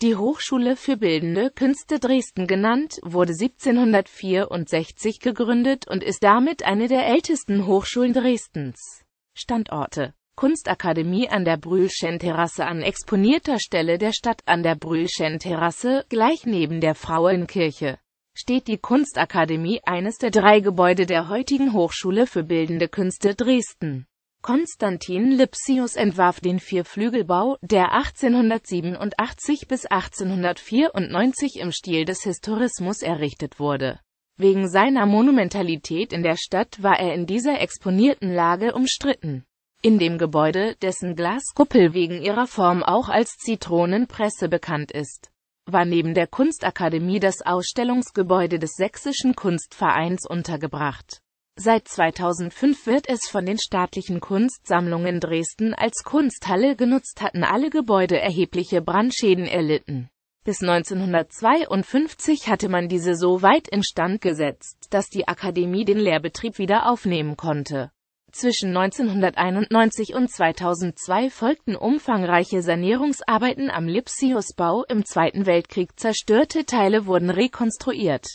Die Hochschule für Bildende Künste Dresden genannt, wurde 1764 gegründet und ist damit eine der ältesten Hochschulen Dresdens. Standorte Kunstakademie an der Brühlschen Terrasse an exponierter Stelle der Stadt an der Brühlschen Terrasse, gleich neben der Frauenkirche, steht die Kunstakademie, eines der drei Gebäude der heutigen Hochschule für Bildende Künste Dresden Konstantin Lipsius entwarf den Vierflügelbau, der 1887 bis 1894 im Stil des Historismus errichtet wurde. Wegen seiner Monumentalität in der Stadt war er in dieser exponierten Lage umstritten. In dem Gebäude, dessen Glaskuppel wegen ihrer Form auch als Zitronenpresse bekannt ist, war neben der Kunstakademie das Ausstellungsgebäude des Sächsischen Kunstvereins untergebracht Seit 2005 wird es von den staatlichen Kunstsammlungen Dresden als Kunsthalle genutzt, hatten alle Gebäude erhebliche Brandschäden erlitten. Bis 1952 hatte man diese so weit instand gesetzt, dass die Akademie den Lehrbetrieb wieder aufnehmen konnte. Zwischen 1991 und 2002 folgten umfangreiche Sanierungsarbeiten am Lipsius-Bau. Im Zweiten Weltkrieg zerstörte Teile wurden rekonstruiert.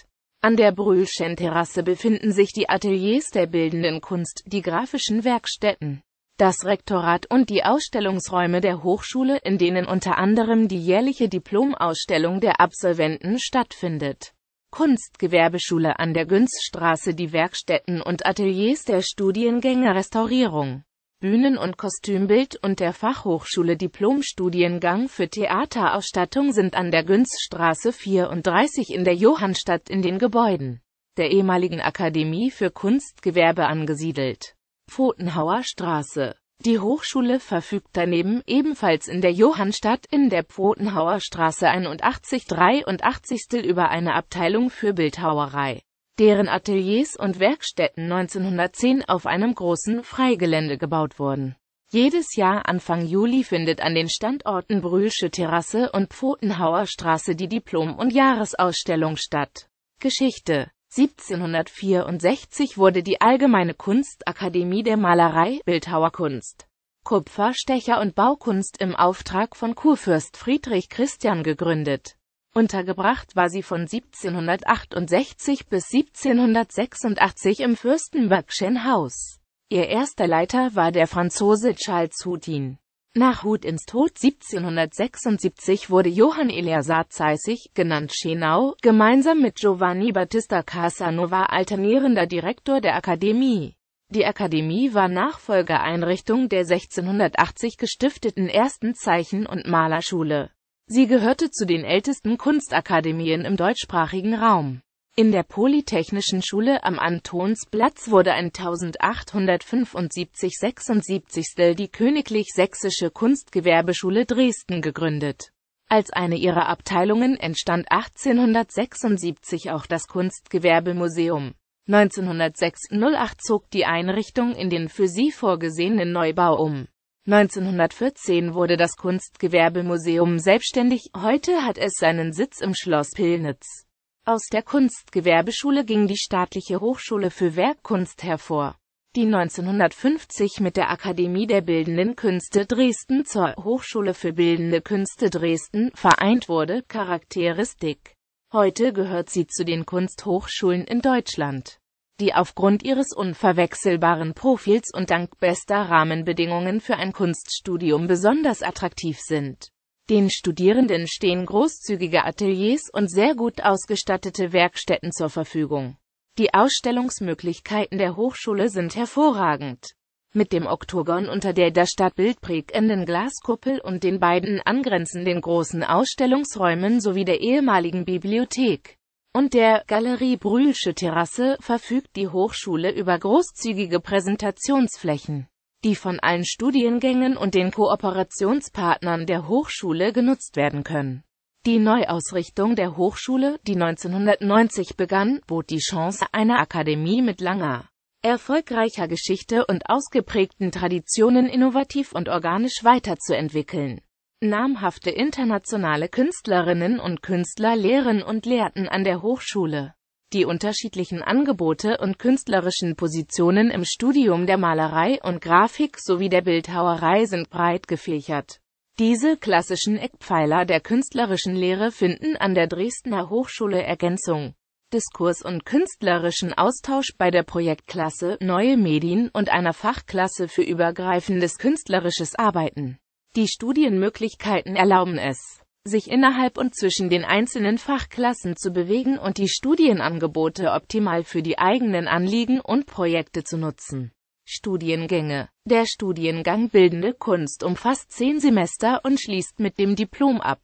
An der Brühlschen Terrasse befinden sich die Ateliers der bildenden Kunst, die grafischen Werkstätten, das Rektorat und die Ausstellungsräume der Hochschule, in denen unter anderem die jährliche Diplomausstellung der Absolventen stattfindet. Kunstgewerbeschule an der Günzstraße die Werkstätten und Ateliers der Studiengänge Restaurierung Bühnen- und Kostümbild und der Fachhochschule Diplomstudiengang für Theaterausstattung sind an der Günzstraße 34 in der Johannstadt in den Gebäuden der ehemaligen Akademie für Kunstgewerbe angesiedelt. Pfotenhauer Straße Die Hochschule verfügt daneben ebenfalls in der Johannstadt in der Pfotenhauer Straße 81 83 über eine Abteilung für Bildhauerei deren Ateliers und Werkstätten 1910 auf einem großen Freigelände gebaut wurden. Jedes Jahr Anfang Juli findet an den Standorten Brühlsche Terrasse und Pfotenhauer Straße die Diplom- und Jahresausstellung statt. Geschichte 1764 wurde die Allgemeine Kunstakademie der Malerei, Bildhauerkunst, Kupfer, Stecher und Baukunst im Auftrag von Kurfürst Friedrich Christian gegründet Untergebracht war sie von 1768 bis 1786 im Fürstenbergschen Haus. Ihr erster Leiter war der Franzose Charles Houtin. Nach Hutins Tod 1776 wurde Johann Eleazar Zeissig, genannt Schenau, gemeinsam mit Giovanni Battista Casanova alternierender Direktor der Akademie. Die Akademie war Nachfolgeeinrichtung der 1680 gestifteten ersten Zeichen- und Malerschule Sie gehörte zu den ältesten Kunstakademien im deutschsprachigen Raum. In der Polytechnischen Schule am Antonsplatz wurde 1875-76 die Königlich Sächsische Kunstgewerbeschule Dresden gegründet. Als eine ihrer Abteilungen entstand 1876 auch das Kunstgewerbemuseum. 1906-08 zog die Einrichtung in den für sie vorgesehenen Neubau um 1914 wurde das Kunstgewerbemuseum selbstständig, heute hat es seinen Sitz im Schloss Pillnitz. Aus der Kunstgewerbeschule ging die Staatliche Hochschule für Werkkunst hervor, die 1950 mit der Akademie der Bildenden Künste Dresden zur Hochschule für Bildende Künste Dresden vereint wurde. Charakteristik Heute gehört sie zu den Kunsthochschulen in Deutschland die aufgrund ihres unverwechselbaren Profils und dank bester Rahmenbedingungen für ein Kunststudium besonders attraktiv sind. Den Studierenden stehen großzügige Ateliers und sehr gut ausgestattete Werkstätten zur Verfügung. Die Ausstellungsmöglichkeiten der Hochschule sind hervorragend. Mit dem Oktogon unter der der Stadtbild prägenden Glaskuppel und den beiden angrenzenden großen Ausstellungsräumen sowie der ehemaligen Bibliothek und der Galerie Brühlsche Terrasse verfügt die Hochschule über großzügige Präsentationsflächen, die von allen Studiengängen und den Kooperationspartnern der Hochschule genutzt werden können. Die Neuausrichtung der Hochschule, die 1990 begann, bot die Chance einer Akademie mit langer, erfolgreicher Geschichte und ausgeprägten Traditionen innovativ und organisch weiterzuentwickeln. Namhafte internationale Künstlerinnen und Künstler lehren und lehrten an der Hochschule. Die unterschiedlichen Angebote und künstlerischen Positionen im Studium der Malerei und Grafik sowie der Bildhauerei sind breit gefächert. Diese klassischen Eckpfeiler der künstlerischen Lehre finden an der Dresdner Hochschule Ergänzung. Diskurs und künstlerischen Austausch bei der Projektklasse Neue Medien und einer Fachklasse für übergreifendes künstlerisches Arbeiten. Die Studienmöglichkeiten erlauben es, sich innerhalb und zwischen den einzelnen Fachklassen zu bewegen und die Studienangebote optimal für die eigenen Anliegen und Projekte zu nutzen. Studiengänge Der Studiengang Bildende Kunst umfasst zehn Semester und schließt mit dem Diplom ab.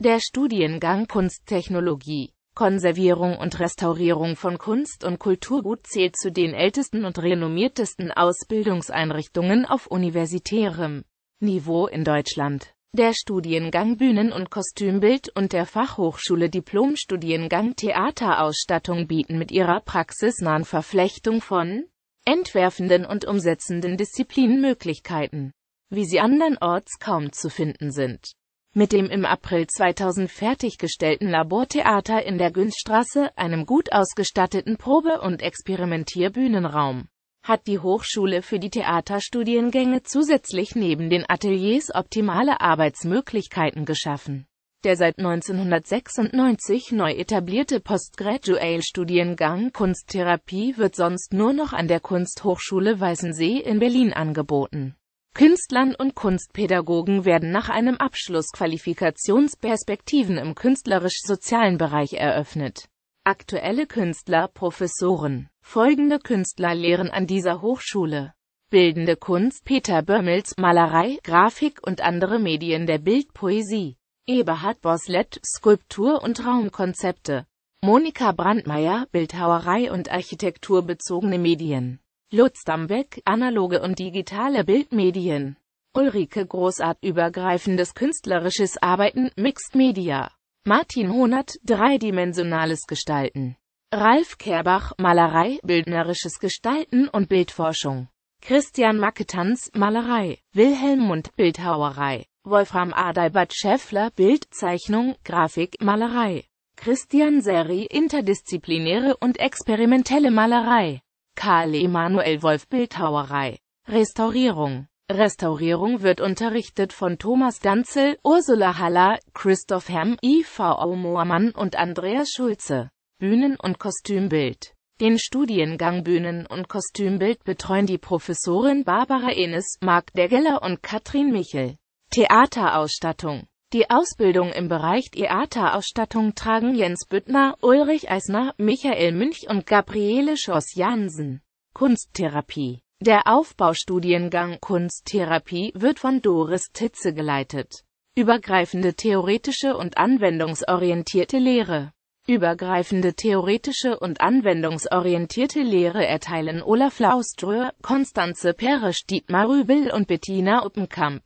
Der Studiengang Kunsttechnologie, Konservierung und Restaurierung von Kunst und Kulturgut zählt zu den ältesten und renommiertesten Ausbildungseinrichtungen auf universitärem Niveau in Deutschland. Der Studiengang Bühnen- und Kostümbild und der Fachhochschule Diplomstudiengang Theaterausstattung bieten mit ihrer praxisnahen Verflechtung von entwerfenden und umsetzenden Disziplinen Möglichkeiten, wie sie andernorts kaum zu finden sind. Mit dem im April 2000 fertiggestellten Labortheater in der Günststraße, einem gut ausgestatteten Probe- und Experimentierbühnenraum hat die Hochschule für die Theaterstudiengänge zusätzlich neben den Ateliers optimale Arbeitsmöglichkeiten geschaffen. Der seit 1996 neu etablierte Postgraduate-Studiengang Kunsttherapie wird sonst nur noch an der Kunsthochschule Weißensee in Berlin angeboten. Künstlern und Kunstpädagogen werden nach einem Abschluss Qualifikationsperspektiven im künstlerisch-sozialen Bereich eröffnet. Aktuelle Künstler, Professoren Folgende Künstler lehren an dieser Hochschule. Bildende Kunst Peter Bömmels Malerei, Grafik und andere Medien der Bildpoesie. Eberhard Boslett Skulptur und Raumkonzepte. Monika Brandmeier Bildhauerei und architekturbezogene Medien. Lutz Dambeck analoge und digitale Bildmedien. Ulrike Großart übergreifendes künstlerisches Arbeiten Mixed Media. Martin Honert dreidimensionales Gestalten. Ralf Kerbach, Malerei, bildnerisches Gestalten und Bildforschung. Christian Macketanz, Malerei. Wilhelm Mund, Bildhauerei. Wolfram Adalbert Schäffler, Bildzeichnung, Grafik, Malerei. Christian Seri, interdisziplinäre und experimentelle Malerei. Karl Emanuel Wolf, Bildhauerei. Restaurierung. Restaurierung wird unterrichtet von Thomas Danzel, Ursula Haller, Christoph Hemm, I.V. Aumoermann und Andreas Schulze. Bühnen- und Kostümbild. Den Studiengang Bühnen- und Kostümbild betreuen die Professorin Barbara Enes, Marc Degeler und Katrin Michel. Theaterausstattung Die Ausbildung im Bereich Theaterausstattung tragen Jens Büttner, Ulrich Eisner, Michael Münch und Gabriele Schoss-Jansen. Kunsttherapie Der Aufbaustudiengang Kunsttherapie wird von Doris Titze geleitet. Übergreifende theoretische und anwendungsorientierte Lehre Übergreifende theoretische und anwendungsorientierte Lehre erteilen Olaf Lauströer, Konstanze Peresch, Dietmar Rübel und Bettina Uppenkamp.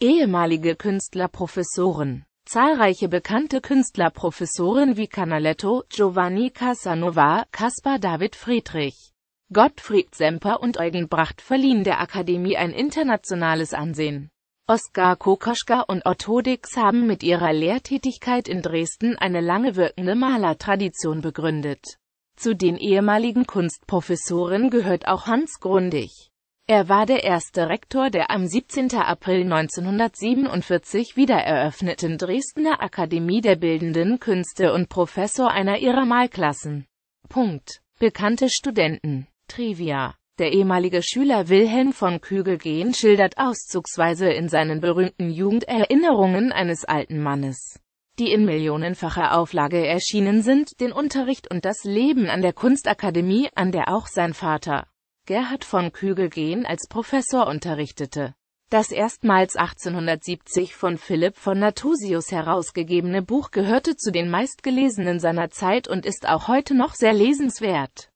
Ehemalige Künstlerprofessoren Zahlreiche bekannte Künstlerprofessoren wie Canaletto, Giovanni Casanova, Caspar David Friedrich, Gottfried Semper und Eugen Bracht verliehen der Akademie ein internationales Ansehen. Oskar Kokoschka und Otto Dix haben mit ihrer Lehrtätigkeit in Dresden eine lange wirkende Malertradition begründet. Zu den ehemaligen Kunstprofessoren gehört auch Hans Grundig. Er war der erste Rektor der am 17. April 1947 wiedereröffneten Dresdner Akademie der Bildenden Künste und Professor einer ihrer Malklassen. Punkt. Bekannte Studenten Trivia der ehemalige Schüler Wilhelm von Kügelgehen schildert auszugsweise in seinen berühmten Jugenderinnerungen eines alten Mannes, die in millionenfacher Auflage erschienen sind, den Unterricht und das Leben an der Kunstakademie, an der auch sein Vater Gerhard von Kügelgehen, als Professor unterrichtete. Das erstmals 1870 von Philipp von Natusius herausgegebene Buch gehörte zu den meistgelesenen seiner Zeit und ist auch heute noch sehr lesenswert.